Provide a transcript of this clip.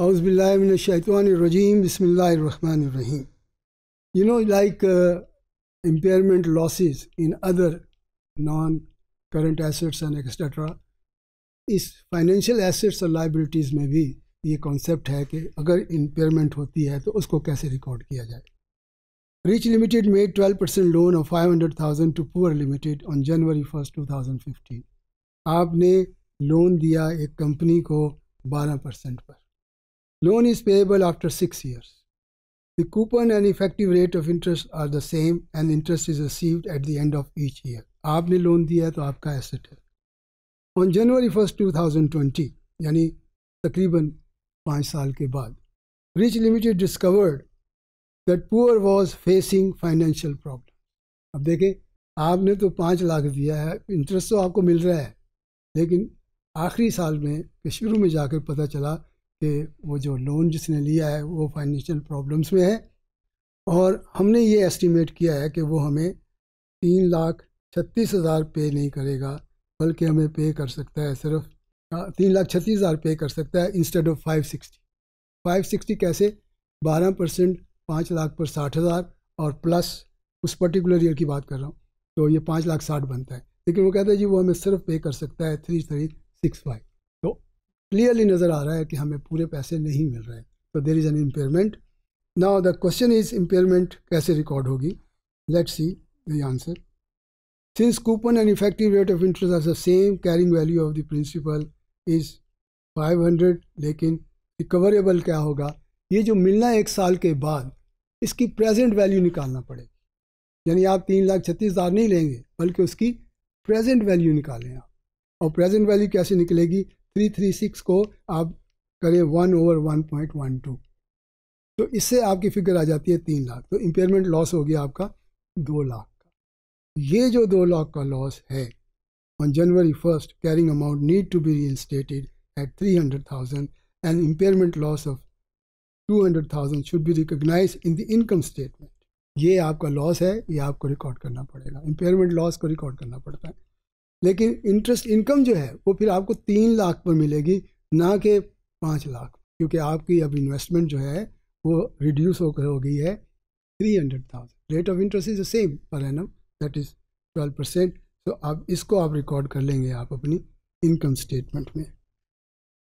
रजीम बसमीम you know like impairment losses in other non current assets and etcetera इस financial assets और liabilities में भी ये कॉन्सेप्ट है कि अगर इम्पेयरमेंट होती है तो उसको कैसे रिकॉर्ड किया जाए rich limited made twelve percent loan of five hundred thousand to poor limited on January first two thousand fifteen आपने लोन दिया एक कंपनी को बारह परसेंट पर Loan is payable after six years. The coupon and effective rate of interest are the same and interest is received at the end of each year. आपने loan दिया है तो आपका एसेट है ऑन जनवरी फर्स्ट 2020 यानी तकरीबन पाँच साल के बाद rich limited discovered that poor was facing financial problem अब देखें आपने तो पाँच लाख दिया है इंटरेस्ट तो आपको मिल रहा है लेकिन आखिरी साल में शुरू में जाकर पता चला कि वो जो लोन जिसने लिया है वो फाइनेंशियल प्रॉब्लम्स में है और हमने ये एस्टिमेट किया है कि वो हमें तीन लाख छत्तीस हज़ार पे नहीं करेगा बल्कि हमें पे कर सकता है सिर्फ हाँ, तीन लाख छत्तीस हज़ार पे कर सकता है instead of five sixty five sixty कैसे बारह परसेंट पाँच लाख पर साठ हज़ार और प्लस उस पर्टिकुलर ईयर की बात कर रहा हूँ तो ये पाँच लाख साठ बनता है लेकिन वो कहता है जी वो हमें सिर्फ पे कर सकता है three three six five clearly नज़र आ रहा है कि हमें पूरे पैसे नहीं मिल रहे तो there is an impairment now the question is impairment कैसे रिकॉर्ड होगी let see the answer since coupon and effective rate of interest are the same carrying value of the principal is five hundred लेकिन recoverable क्या होगा ये जो मिलना एक साल के बाद इसकी प्रेजेंट वैल्यू निकालना पड़ेगी यानी आप तीन लाख छत्तीस हज़ार नहीं लेंगे बल्कि उसकी प्रेजेंट वैल्यू निकालें आप और प्रेजेंट वैल्यू कैसे निकलेगी थ्री थ्री सिक्स को आप करें one over one point one two तो इससे आपकी फिगर आ जाती है तीन लाख तो इम्पेयरमेंट लॉस हो गया आपका दो लाख का ये जो दो लाख का लॉस है amount need to be instated at three hundred thousand and impairment loss of two hundred thousand should be recognise in the income statement ये आपका लॉस है ये आपको रिकॉर्ड करना पड़ेगा इम्पेयरमेंट लॉस को रिकॉर्ड करना पड़ता है लेकिन इंटरेस्ट इनकम जो है वो फिर आपको तीन लाख पर मिलेगी ना कि पाँच लाख क्योंकि आपकी अब इन्वेस्टमेंट जो है वो रिड्यूस होकर हो गई है three hundred thousand rate of interest is the same पर एनम दैट इज़ ट्वेल्व परसेंट तो आप इसको आप रिकॉर्ड कर लेंगे आप अपनी इनकम स्टेटमेंट में